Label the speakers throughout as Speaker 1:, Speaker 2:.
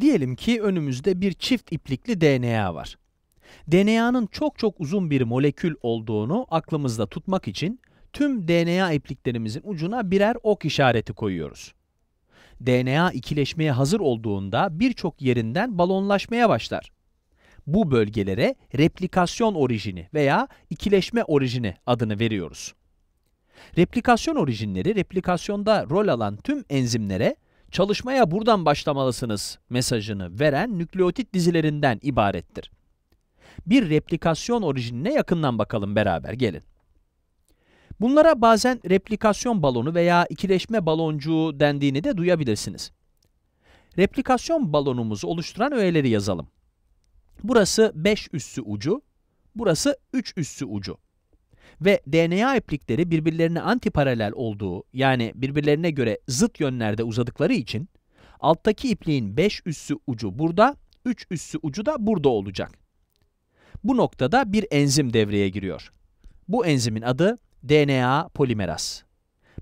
Speaker 1: Diyelim ki önümüzde bir çift iplikli DNA var. DNA'nın çok çok uzun bir molekül olduğunu aklımızda tutmak için tüm DNA ipliklerimizin ucuna birer ok işareti koyuyoruz. DNA ikileşmeye hazır olduğunda birçok yerinden balonlaşmaya başlar. Bu bölgelere replikasyon orijini veya ikileşme orijini adını veriyoruz. Replikasyon orijinleri replikasyonda rol alan tüm enzimlere çalışmaya buradan başlamalısınız mesajını veren nükleotit dizilerinden ibarettir. Bir replikasyon orijinine yakından bakalım beraber gelin. Bunlara bazen replikasyon balonu veya ikileşme baloncuğu dendiğini de duyabilirsiniz. Replikasyon balonumuzu oluşturan öğeleri yazalım. Burası 5 üssü ucu, burası 3 üssü ucu ve DNA iplikleri birbirlerine antiparalel olduğu yani birbirlerine göre zıt yönlerde uzadıkları için alttaki ipliğin 5 üssü ucu burada, 3 üssü ucu da burada olacak. Bu noktada bir enzim devreye giriyor. Bu enzimin adı DNA polimeraz.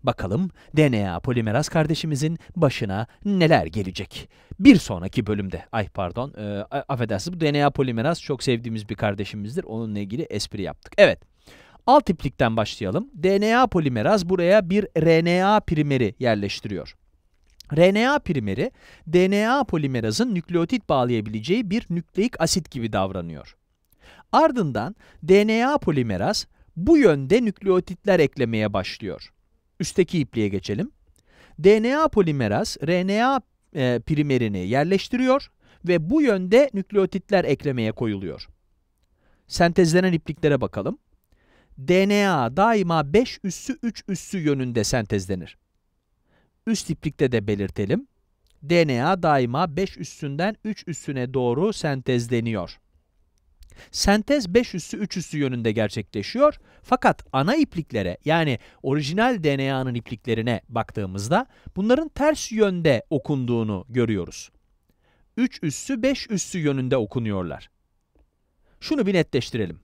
Speaker 1: Bakalım DNA polimeraz kardeşimizin başına neler gelecek? Bir sonraki bölümde, ay pardon, e, affedersiniz bu DNA polimeraz çok sevdiğimiz bir kardeşimizdir. Onunla ilgili espri yaptık. Evet. Alt iplikten başlayalım. DNA polimeraz buraya bir RNA primeri yerleştiriyor. RNA primeri, DNA polimerazın nükleotit bağlayabileceği bir nükleik asit gibi davranıyor. Ardından DNA polimeraz bu yönde nükleotitler eklemeye başlıyor. Üstteki ipliğe geçelim. DNA polimeraz RNA e, primerini yerleştiriyor ve bu yönde nükleotitler eklemeye koyuluyor. Sentezlenen ipliklere bakalım. DNA daima 5 üssü 3 üssü yönünde sentezlenir. Üst iplikte de belirtelim. DNA daima 5 üssünden 3 üssüne doğru sentezleniyor. Sentez 5 üssü 3 üssü yönünde gerçekleşiyor. Fakat ana ipliklere yani orijinal DNA'nın ipliklerine baktığımızda bunların ters yönde okunduğunu görüyoruz. 3 üssü 5 üssü yönünde okunuyorlar. Şunu bir netleştirelim.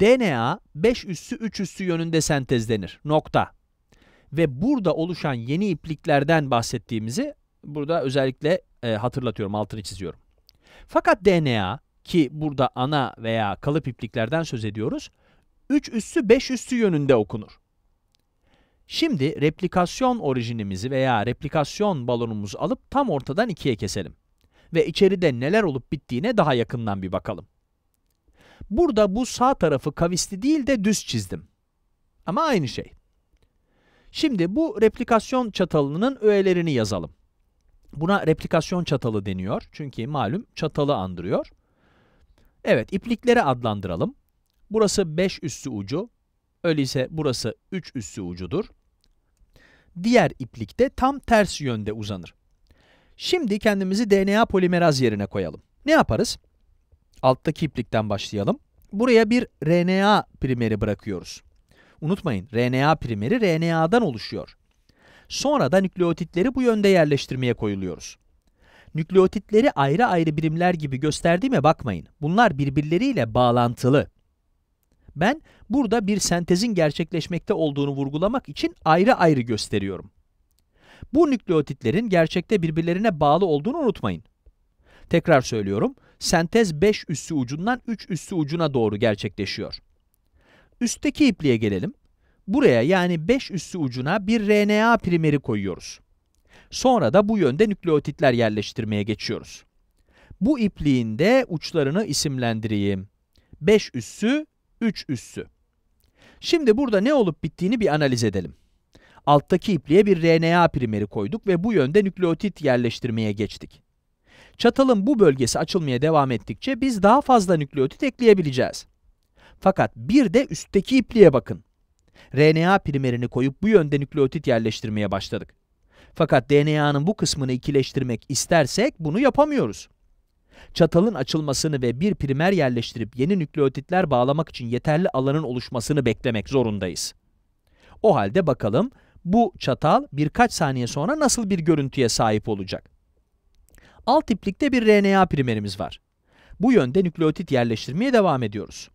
Speaker 1: DNA 5 üssü 3 üssü yönünde sentezlenir. Nokta. Ve burada oluşan yeni ipliklerden bahsettiğimizi burada özellikle e, hatırlatıyorum, altını çiziyorum. Fakat DNA ki burada ana veya kalıp ipliklerden söz ediyoruz, 3 üssü 5 üssü yönünde okunur. Şimdi replikasyon orijinimizi veya replikasyon balonumuzu alıp tam ortadan ikiye keselim. Ve içeride neler olup bittiğine daha yakından bir bakalım. Burada bu sağ tarafı kavisli değil de düz çizdim. Ama aynı şey. Şimdi bu replikasyon çatalının öğelerini yazalım. Buna replikasyon çatalı deniyor. Çünkü malum çatalı andırıyor. Evet iplikleri adlandıralım. Burası 5 üssü ucu. Öyleyse burası 3 üssü ucudur. Diğer iplik de tam ters yönde uzanır. Şimdi kendimizi DNA polimeraz yerine koyalım. Ne yaparız? alttaki iplikten başlayalım. Buraya bir RNA primeri bırakıyoruz. Unutmayın RNA primeri RNA'dan oluşuyor. Sonra da nükleotitleri bu yönde yerleştirmeye koyuluyoruz. Nükleotitleri ayrı ayrı birimler gibi gösterdiğime bakmayın. Bunlar birbirleriyle bağlantılı. Ben burada bir sentezin gerçekleşmekte olduğunu vurgulamak için ayrı ayrı gösteriyorum. Bu nükleotitlerin gerçekte birbirlerine bağlı olduğunu unutmayın. Tekrar söylüyorum, sentez 5 üssü ucundan 3 üssü ucuna doğru gerçekleşiyor. Üstteki ipliğe gelelim. Buraya yani 5 üssü ucuna bir RNA primeri koyuyoruz. Sonra da bu yönde nükleotitler yerleştirmeye geçiyoruz. Bu ipliğin de uçlarını isimlendireyim. 5 üssü, 3 üssü. Şimdi burada ne olup bittiğini bir analiz edelim. Alttaki ipliğe bir RNA primeri koyduk ve bu yönde nükleotit yerleştirmeye geçtik. Çatalın bu bölgesi açılmaya devam ettikçe biz daha fazla nükleotit ekleyebileceğiz. Fakat bir de üstteki ipliğe bakın. RNA primerini koyup bu yönde nükleotit yerleştirmeye başladık. Fakat DNA'nın bu kısmını ikileştirmek istersek bunu yapamıyoruz. Çatalın açılmasını ve bir primer yerleştirip yeni nükleotitler bağlamak için yeterli alanın oluşmasını beklemek zorundayız. O halde bakalım bu çatal birkaç saniye sonra nasıl bir görüntüye sahip olacak? alt iplikte bir RNA primerimiz var. Bu yönde nükleotit yerleştirmeye devam ediyoruz.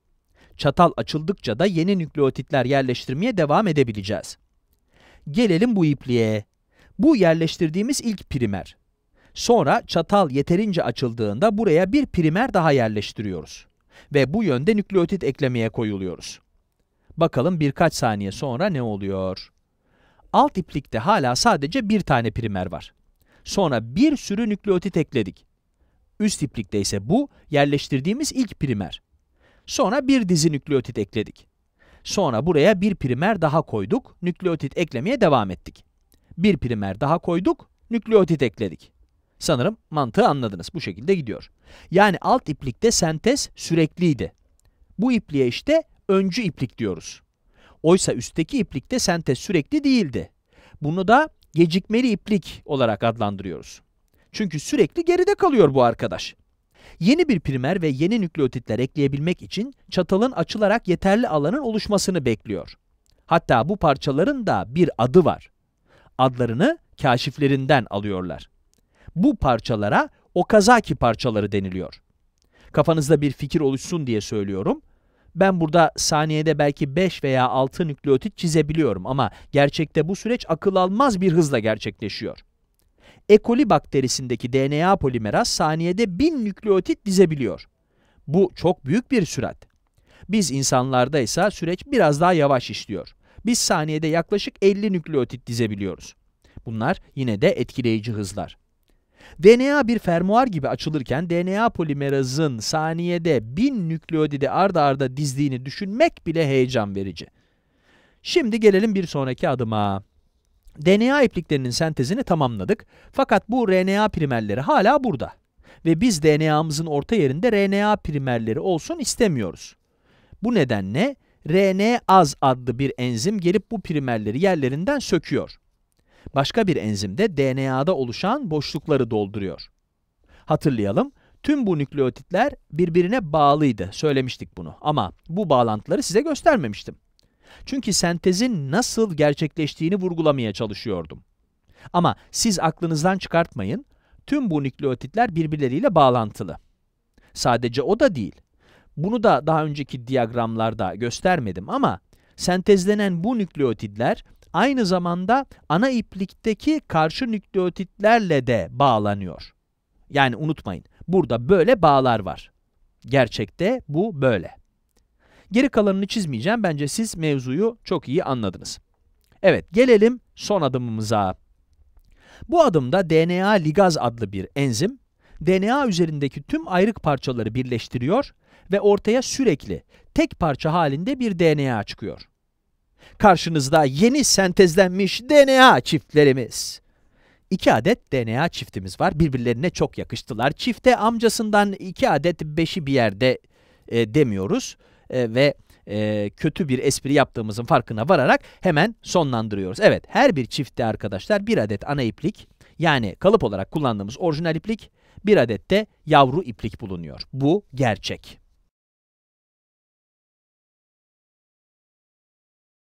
Speaker 1: Çatal açıldıkça da yeni nükleotitler yerleştirmeye devam edebileceğiz. Gelelim bu ipliğe. Bu yerleştirdiğimiz ilk primer. Sonra çatal yeterince açıldığında buraya bir primer daha yerleştiriyoruz. Ve bu yönde nükleotit eklemeye koyuluyoruz. Bakalım birkaç saniye sonra ne oluyor? Alt iplikte hala sadece bir tane primer var. Sonra bir sürü nükleotit ekledik. Üst iplikte ise bu yerleştirdiğimiz ilk primer. Sonra bir dizi nükleotit ekledik. Sonra buraya bir primer daha koyduk, nükleotit eklemeye devam ettik. Bir primer daha koyduk, nükleotit ekledik. Sanırım mantığı anladınız. Bu şekilde gidiyor. Yani alt iplikte sentez sürekliydi. Bu ipliğe işte öncü iplik diyoruz. Oysa üstteki iplikte sentez sürekli değildi. Bunu da gecikmeli iplik olarak adlandırıyoruz. Çünkü sürekli geride kalıyor bu arkadaş. Yeni bir primer ve yeni nükleotitler ekleyebilmek için çatalın açılarak yeterli alanın oluşmasını bekliyor. Hatta bu parçaların da bir adı var. Adlarını kaşiflerinden alıyorlar. Bu parçalara Okazaki parçaları deniliyor. Kafanızda bir fikir oluşsun diye söylüyorum ben burada saniyede belki 5 veya 6 nükleotit çizebiliyorum ama gerçekte bu süreç akıl almaz bir hızla gerçekleşiyor. E. coli bakterisindeki DNA polimeraz saniyede 1000 nükleotit dizebiliyor. Bu çok büyük bir sürat. Biz insanlarda ise süreç biraz daha yavaş işliyor. Biz saniyede yaklaşık 50 nükleotit dizebiliyoruz. Bunlar yine de etkileyici hızlar. DNA bir fermuar gibi açılırken DNA polimerazın saniyede bin nükleodidi arda arda dizdiğini düşünmek bile heyecan verici. Şimdi gelelim bir sonraki adıma. DNA ipliklerinin sentezini tamamladık fakat bu RNA primerleri hala burada ve biz DNA'mızın orta yerinde RNA primerleri olsun istemiyoruz. Bu nedenle RNA az adlı bir enzim gelip bu primerleri yerlerinden söküyor. Başka bir enzim de DNA'da oluşan boşlukları dolduruyor. Hatırlayalım, tüm bu nükleotitler birbirine bağlıydı, söylemiştik bunu. Ama bu bağlantıları size göstermemiştim. Çünkü sentezin nasıl gerçekleştiğini vurgulamaya çalışıyordum. Ama siz aklınızdan çıkartmayın, tüm bu nükleotitler birbirleriyle bağlantılı. Sadece o da değil. Bunu da daha önceki diyagramlarda göstermedim ama sentezlenen bu nükleotidler aynı zamanda ana iplikteki karşı nükleotitlerle de bağlanıyor. Yani unutmayın burada böyle bağlar var. Gerçekte bu böyle. Geri kalanını çizmeyeceğim. Bence siz mevzuyu çok iyi anladınız. Evet gelelim son adımımıza. Bu adımda DNA ligaz adlı bir enzim, DNA üzerindeki tüm ayrık parçaları birleştiriyor ve ortaya sürekli tek parça halinde bir DNA çıkıyor. Karşınızda yeni sentezlenmiş DNA çiftlerimiz. İki adet DNA çiftimiz var. Birbirlerine çok yakıştılar. Çifte amcasından iki adet beşi bir yerde e, demiyoruz. E, ve e, kötü bir espri yaptığımızın farkına vararak hemen sonlandırıyoruz. Evet her bir çiftte arkadaşlar bir adet ana iplik yani kalıp olarak kullandığımız orijinal iplik bir adet de yavru iplik bulunuyor. Bu gerçek.